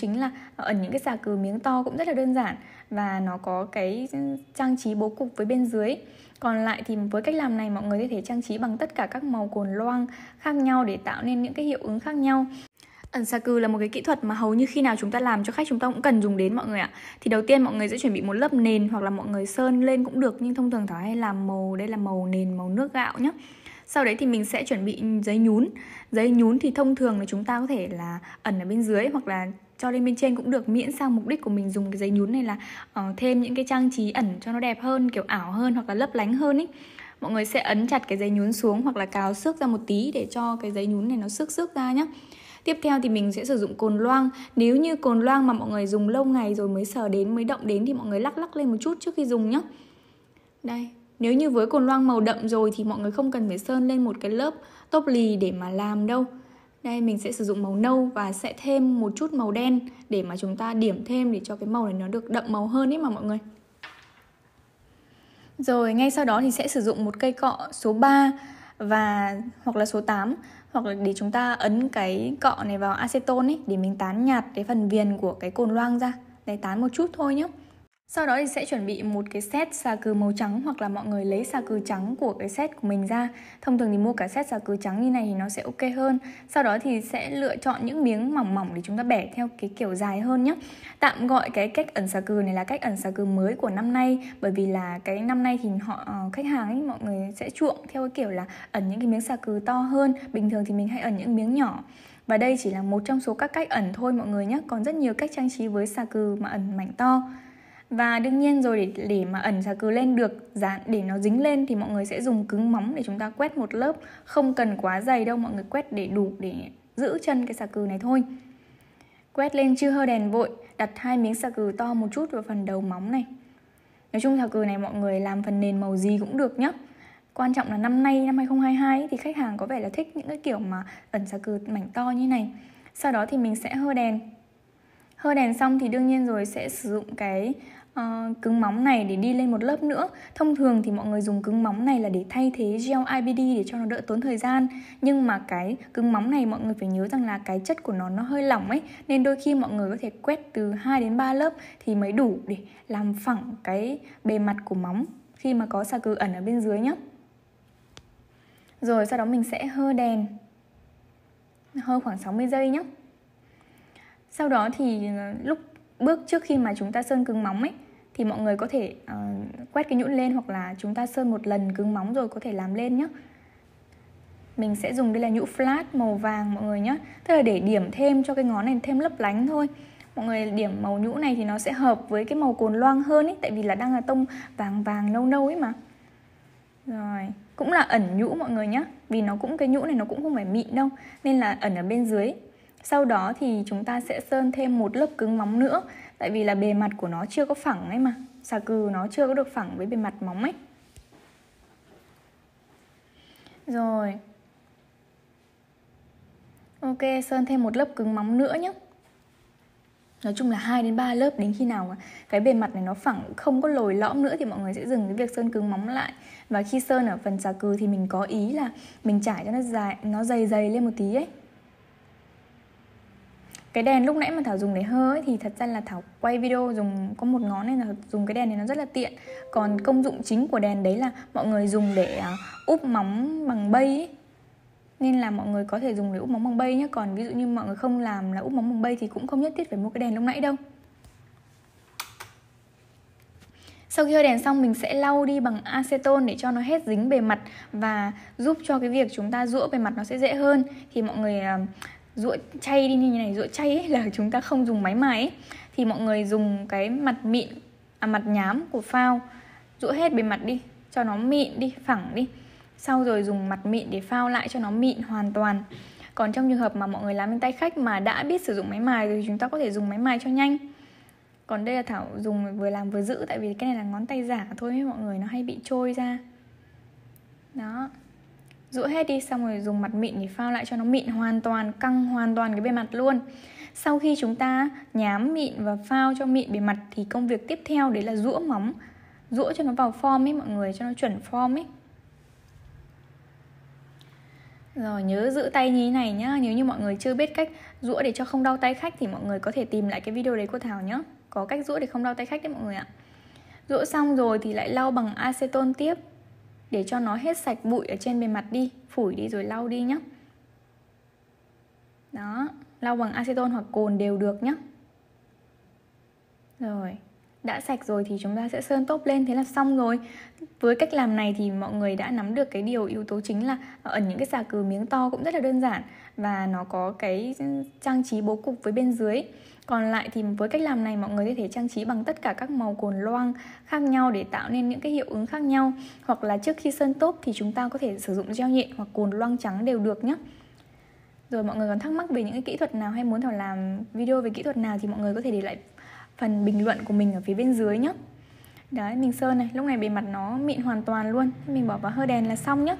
chính là ở những cái xà cừ miếng to cũng rất là đơn giản và nó có cái trang trí bố cục với bên dưới còn lại thì với cách làm này mọi người có thể trang trí bằng tất cả các màu cồn loang khác nhau để tạo nên những cái hiệu ứng khác nhau Ẩn xà cừ là một cái kỹ thuật mà hầu như khi nào chúng ta làm cho khách chúng ta cũng cần dùng đến mọi người ạ. Thì đầu tiên mọi người sẽ chuẩn bị một lớp nền hoặc là mọi người sơn lên cũng được nhưng thông thường Thảo hay làm màu đây là màu nền màu nước gạo nhé sau đấy thì mình sẽ chuẩn bị giấy nhún giấy nhún thì thông thường là chúng ta có thể là ẩn ở bên dưới hoặc là cho lên bên trên cũng được miễn sao mục đích của mình dùng cái giấy nhún này là uh, thêm những cái trang trí ẩn cho nó đẹp hơn kiểu ảo hơn hoặc là lấp lánh hơn ý mọi người sẽ ấn chặt cái giấy nhún xuống hoặc là cào xước ra một tí để cho cái giấy nhún này nó xước xước ra nhé Tiếp theo thì mình sẽ sử dụng cồn loang Nếu như cồn loang mà mọi người dùng lâu ngày rồi mới sờ đến, mới động đến thì mọi người lắc lắc lên một chút trước khi dùng nhé Đây, nếu như với cồn loang màu đậm rồi thì mọi người không cần phải sơn lên một cái lớp tốp lì để mà làm đâu. Đây mình sẽ sử dụng màu nâu và sẽ thêm một chút màu đen để mà chúng ta điểm thêm để cho cái màu này nó được đậm màu hơn ấy mà mọi người. Rồi ngay sau đó thì sẽ sử dụng một cây cọ số 3 và hoặc là số 8 hoặc là để chúng ta ấn cái cọ này vào acetone ấy để mình tán nhạt cái phần viền của cái cồn loang ra. đây tán một chút thôi nhé. Sau đó thì sẽ chuẩn bị một cái set xà cừ màu trắng hoặc là mọi người lấy xà cừ trắng của cái set của mình ra. Thông thường thì mua cả set xà cừ trắng như này thì nó sẽ ok hơn. Sau đó thì sẽ lựa chọn những miếng mỏng mỏng để chúng ta bẻ theo cái kiểu dài hơn nhé. Tạm gọi cái cách ẩn xà cừ này là cách ẩn xà cừ mới của năm nay bởi vì là cái năm nay thì họ ờ, khách hàng ấy mọi người sẽ chuộng theo cái kiểu là ẩn những cái miếng xà cừ to hơn. Bình thường thì mình hay ẩn những miếng nhỏ. Và đây chỉ là một trong số các cách ẩn thôi mọi người nhé Còn rất nhiều cách trang trí với xà cừ mà ẩn mảnh to và đương nhiên rồi để, để mà ẩn trà cừ lên được dán dạ, để nó dính lên thì mọi người sẽ dùng cứng móng để chúng ta quét một lớp không cần quá dày đâu mọi người quét để đủ để giữ chân cái xà cừ này thôi quét lên chưa hơ đèn vội đặt hai miếng xà cừ to một chút vào phần đầu móng này nói chung xà cừ này mọi người làm phần nền màu gì cũng được nhé quan trọng là năm nay năm 2022 thì khách hàng có vẻ là thích những cái kiểu mà ẩn xà cừ mảnh to như này sau đó thì mình sẽ hơ đèn hơ đèn xong thì đương nhiên rồi sẽ sử dụng cái Ờ, cứng móng này để đi lên một lớp nữa thông thường thì mọi người dùng cứng móng này là để thay thế gel IBD để cho nó đỡ tốn thời gian nhưng mà cái cứng móng này mọi người phải nhớ rằng là cái chất của nó nó hơi lỏng ấy nên đôi khi mọi người có thể quét từ 2 đến 3 lớp thì mới đủ để làm phẳng cái bề mặt của móng khi mà có xà cừ ẩn ở bên dưới nhé rồi sau đó mình sẽ hơ đèn Hơ khoảng 60 giây nhé Sau đó thì ờ, lúc bước trước khi mà chúng ta sơn cứng móng ấy thì mọi người có thể uh, quét cái nhũn lên hoặc là chúng ta sơn một lần cứng móng rồi có thể làm lên nhé mình sẽ dùng đây là nhũ flat màu vàng mọi người nhé tức là để điểm thêm cho cái ngón này thêm lấp lánh thôi mọi người điểm màu nhũ này thì nó sẽ hợp với cái màu cồn loang hơn ấy tại vì là đang là tông vàng vàng nâu nâu ấy mà rồi cũng là ẩn nhũ mọi người nhé vì nó cũng cái nhũ này nó cũng không phải mịn đâu nên là ẩn ở bên dưới sau đó thì chúng ta sẽ sơn thêm một lớp cứng móng nữa tại vì là bề mặt của nó chưa có phẳng ấy mà xà cừ nó chưa có được phẳng với bề mặt móng ấy rồi ok sơn thêm một lớp cứng móng nữa nhé Nói chung là 2 đến 3 lớp đến khi nào cái bề mặt này nó phẳng không có lồi lõm nữa thì mọi người sẽ dừng cái việc sơn cứng móng lại. Và khi sơn ở phần xà cừ thì mình có ý là mình trải cho nó dài nó dày dày lên một tí ấy cái đèn lúc nãy mà thảo dùng để hơ ấy, thì thật ra là thảo quay video dùng có một ngón nên là dùng cái đèn này nó rất là tiện còn công dụng chính của đèn đấy là mọi người dùng để à, úp móng bằng bay ấy. nên là mọi người có thể dùng để úp móng bằng bay nhé còn ví dụ như mọi người không làm là úp móng bằng bay thì cũng không nhất thiết phải mua cái đèn lúc nãy đâu Sau khi hơi đèn xong mình sẽ lau đi bằng acetone để cho nó hết dính bề mặt và giúp cho cái việc chúng ta rũa bề mặt nó sẽ dễ hơn. Thì mọi người à, ruộng chay đi như này ruộng chay ấy, là chúng ta không dùng máy mài ấy. thì mọi người dùng cái mặt mịn à mặt nhám của phao rũa hết bề mặt đi cho nó mịn đi phẳng đi sau rồi dùng mặt mịn để phao lại cho nó mịn hoàn toàn còn trong trường hợp mà mọi người làm bên tay khách mà đã biết sử dụng máy mài thì chúng ta có thể dùng máy mài cho nhanh còn đây là thảo dùng vừa làm vừa giữ tại vì cái này là ngón tay giả thôi mọi người nó hay bị trôi ra đó rũa hết đi xong rồi dùng mặt mịn để phao lại cho nó mịn hoàn toàn căng hoàn toàn cái bề mặt luôn sau khi chúng ta nhám mịn và phao cho mịn bề mặt thì công việc tiếp theo đấy là rũa móng rũa cho nó vào form ấy mọi người cho nó chuẩn form ấy rồi nhớ giữ tay như thế này nhá Nếu như mọi người chưa biết cách rũa để cho không đau tay khách Thì mọi người có thể tìm lại cái video đấy của Thảo nhá Có cách rũa để không đau tay khách đấy mọi người ạ Rũa xong rồi thì lại lau bằng acetone tiếp để cho nó hết sạch bụi ở trên bề mặt đi phủi đi rồi lau đi nhé đó lau bằng acetone hoặc cồn đều được nhé rồi đã sạch rồi thì chúng ta sẽ sơn top lên thế là xong rồi với cách làm này thì mọi người đã nắm được cái điều yếu tố chính là ở những cái xà cừ miếng to cũng rất là đơn giản và nó có cái trang trí bố cục với bên dưới còn lại thì với cách làm này mọi người có thể trang trí bằng tất cả các màu cồn loang khác nhau để tạo nên những cái hiệu ứng khác nhau hoặc là trước khi sơn top thì chúng ta có thể sử dụng gel nhện hoặc cồn loang trắng đều được nhé rồi mọi người còn thắc mắc về những cái kỹ thuật nào hay muốn thảo làm video về kỹ thuật nào thì mọi người có thể để lại phần bình luận của mình ở phía bên dưới nhé Đấy, mình sơn này, lúc này bề mặt nó mịn hoàn toàn luôn Mình bỏ vào hơ đèn là xong nhé